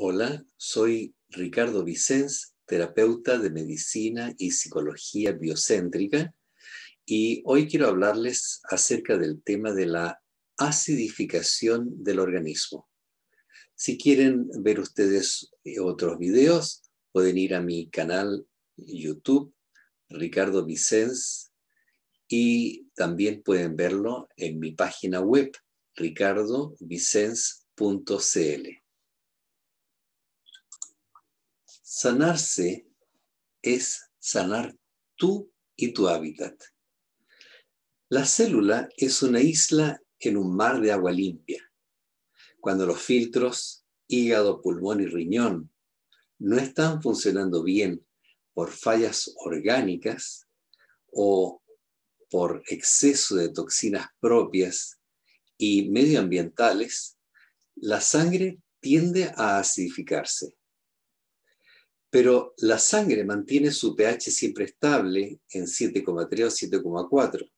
Hola, soy Ricardo Vicens, terapeuta de medicina y psicología biocéntrica, y hoy quiero hablarles acerca del tema de la acidificación del organismo. Si quieren ver ustedes eh, otros videos, pueden ir a mi canal YouTube, Ricardo Vicens, y también pueden verlo en mi página web, ricardovicens.cl. Sanarse es sanar tú y tu hábitat. La célula es una isla en un mar de agua limpia. Cuando los filtros, hígado, pulmón y riñón no están funcionando bien por fallas orgánicas o por exceso de toxinas propias y medioambientales, la sangre tiende a acidificarse pero la sangre mantiene su pH siempre estable en 7,3 o 7,4.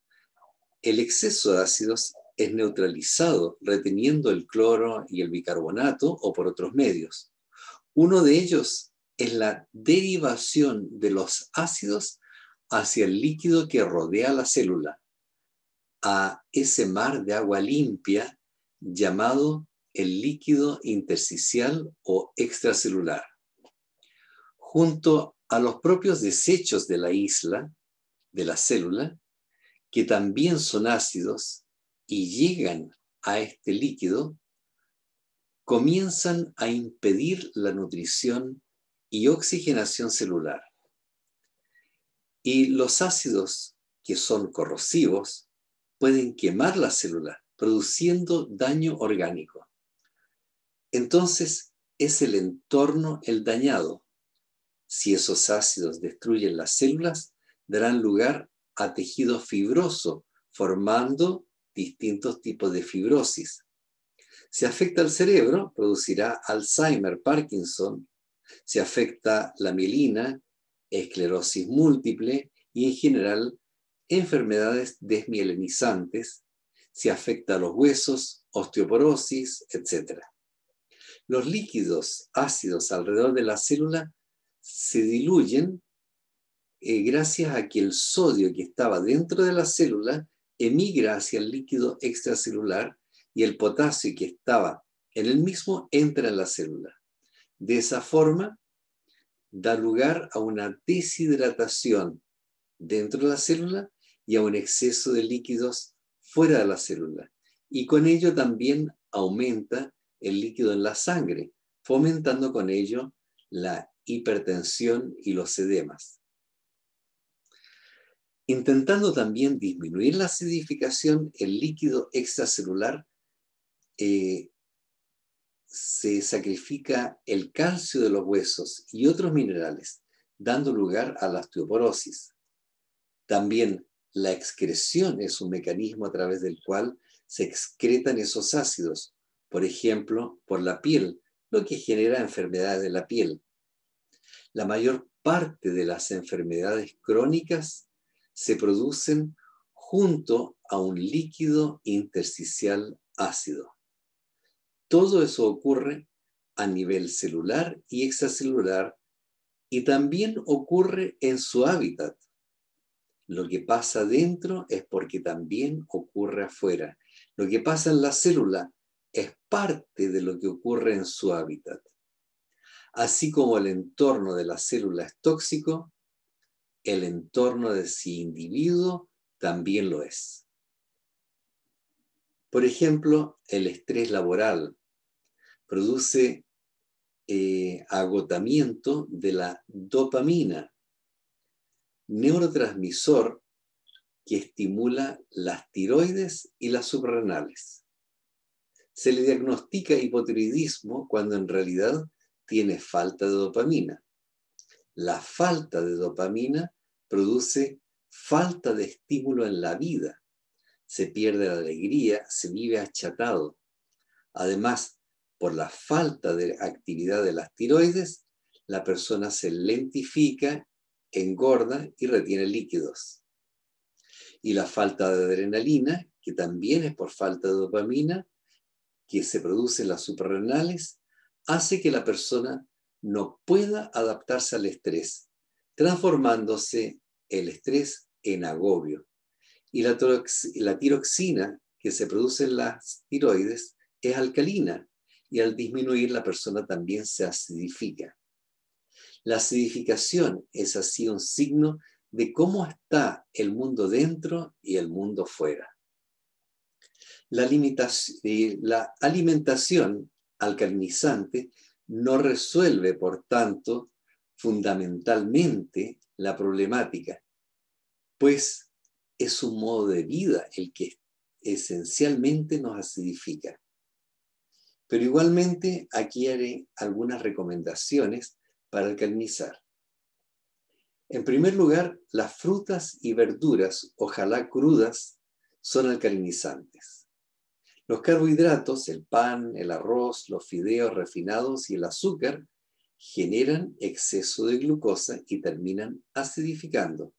El exceso de ácidos es neutralizado reteniendo el cloro y el bicarbonato o por otros medios. Uno de ellos es la derivación de los ácidos hacia el líquido que rodea la célula, a ese mar de agua limpia llamado el líquido intersticial o extracelular junto a los propios desechos de la isla, de la célula, que también son ácidos y llegan a este líquido, comienzan a impedir la nutrición y oxigenación celular. Y los ácidos que son corrosivos pueden quemar la célula, produciendo daño orgánico. Entonces, es el entorno el dañado, si esos ácidos destruyen las células, darán lugar a tejido fibroso, formando distintos tipos de fibrosis. Si afecta al cerebro, producirá Alzheimer, Parkinson. Si afecta la mielina, esclerosis múltiple y en general enfermedades desmielinizantes. Si afecta a los huesos, osteoporosis, etc. Los líquidos ácidos alrededor de la célula se diluyen eh, gracias a que el sodio que estaba dentro de la célula emigra hacia el líquido extracelular y el potasio que estaba en el mismo entra en la célula. De esa forma, da lugar a una deshidratación dentro de la célula y a un exceso de líquidos fuera de la célula. Y con ello también aumenta el líquido en la sangre, fomentando con ello la hipertensión y los edemas. Intentando también disminuir la acidificación, el líquido extracelular eh, se sacrifica el calcio de los huesos y otros minerales, dando lugar a la osteoporosis. También la excreción es un mecanismo a través del cual se excretan esos ácidos, por ejemplo, por la piel, lo que genera enfermedades de la piel, la mayor parte de las enfermedades crónicas se producen junto a un líquido intersticial ácido. Todo eso ocurre a nivel celular y extracelular y también ocurre en su hábitat. Lo que pasa dentro es porque también ocurre afuera. Lo que pasa en la célula es parte de lo que ocurre en su hábitat. Así como el entorno de la célula es tóxico, el entorno de ese individuo también lo es. Por ejemplo, el estrés laboral produce eh, agotamiento de la dopamina, neurotransmisor que estimula las tiroides y las suprarrenales. Se le diagnostica hipotiroidismo cuando en realidad tiene falta de dopamina. La falta de dopamina produce falta de estímulo en la vida. Se pierde la alegría, se vive achatado. Además, por la falta de actividad de las tiroides, la persona se lentifica, engorda y retiene líquidos. Y la falta de adrenalina, que también es por falta de dopamina, que se produce en las suprarrenales, hace que la persona no pueda adaptarse al estrés, transformándose el estrés en agobio. Y la, tiroxina que se produce en las tiroides es alcalina y al disminuir la persona también se acidifica. La acidificación es así un signo de cómo está el mundo dentro y el mundo fuera. La, la alimentación alcalinizante no resuelve, por tanto, fundamentalmente la problemática, pues es un modo de vida el que esencialmente nos acidifica. Pero igualmente aquí haré algunas recomendaciones para alcalinizar. En primer lugar, las frutas y verduras, ojalá crudas, son alcalinizantes. Los carbohidratos, el pan, el arroz, los fideos refinados y el azúcar generan exceso de glucosa y terminan acidificando.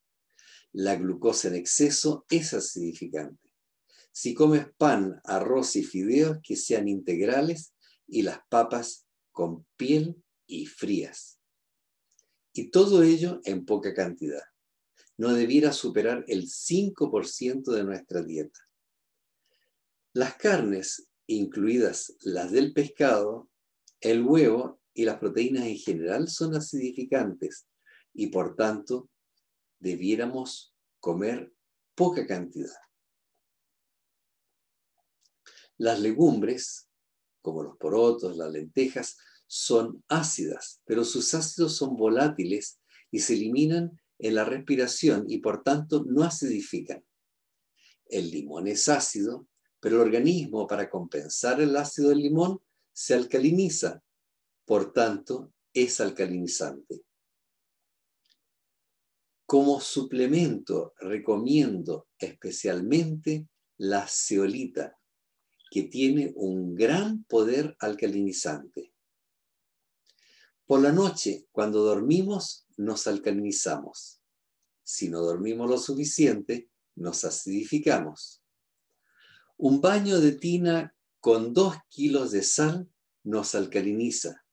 La glucosa en exceso es acidificante. Si comes pan, arroz y fideos que sean integrales y las papas con piel y frías. Y todo ello en poca cantidad. No debiera superar el 5% de nuestra dieta. Las carnes, incluidas las del pescado, el huevo y las proteínas en general son acidificantes y por tanto debiéramos comer poca cantidad. Las legumbres, como los porotos, las lentejas, son ácidas, pero sus ácidos son volátiles y se eliminan en la respiración y por tanto no acidifican. El limón es ácido, pero el organismo para compensar el ácido del limón se alcaliniza, por tanto es alcalinizante. Como suplemento recomiendo especialmente la ceolita, que tiene un gran poder alcalinizante. Por la noche, cuando dormimos, nos alcalinizamos. Si no dormimos lo suficiente, nos acidificamos. Un baño de tina con dos kilos de sal nos alcaliniza.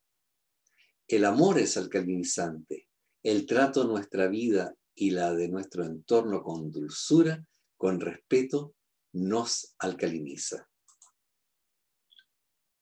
El amor es alcalinizante. El trato nuestra vida y la de nuestro entorno con dulzura, con respeto, nos alcaliniza.